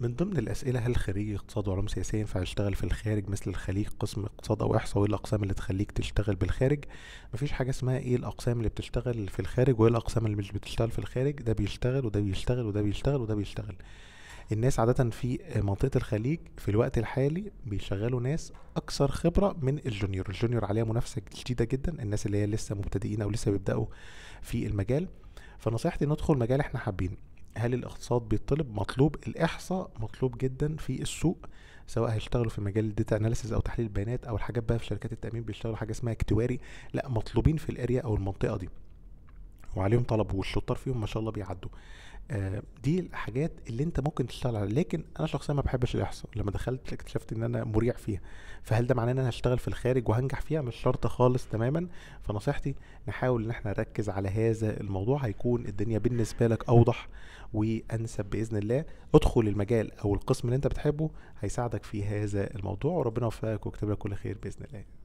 من ضمن الأسئلة هل خريج اقتصاد وعلوم سياسية ينفع يشتغل في الخارج مثل الخليج قسم اقتصاد أو إحصاء وإيه الأقسام اللي تخليك تشتغل بالخارج مفيش حاجة اسمها إيه الأقسام اللي بتشتغل في الخارج وإيه الأقسام اللي مش بتشتغل في الخارج ده بيشتغل وده بيشتغل وده بيشتغل وده بيشتغل الناس عادة في منطقة الخليج في الوقت الحالي بيشغلوا ناس أكثر خبرة من الجونيور الجونيور عليها منافسة شديدة جدا الناس اللي هي لسه مبتدئين أو لسه بيبدأوا في المجال فنصيحتي ندخل مجال احنا حابينه هل الاقتصاد بيطلب مطلوب الاحصاء مطلوب جدا في السوق سواء هيشتغلوا في مجال الداتا اناليسز او تحليل البيانات او الحاجات بقى في شركات التامين بيشتغلوا حاجه اسمها اكتواري لا مطلوبين في الاريا او المنطقه دي وعليهم طلب والشطار فيهم ما شاء الله بيعدوا آه دي الحاجات اللي انت ممكن تشتغل عليها لكن انا شخصيا ما بحبش الاحصاء لما دخلت اكتشفت ان انا مريع فيها فهل ده معناه ان انا هشتغل في الخارج وهنجح فيها مش شرط خالص تماما فنصيحتي نحاول ان احنا نركز على هذا الموضوع هيكون الدنيا بالنسبه لك اوضح وانسب باذن الله ادخل المجال او القسم اللي انت بتحبه هيساعدك في هذا الموضوع وربنا يوفقك ويكتب لك كل خير باذن الله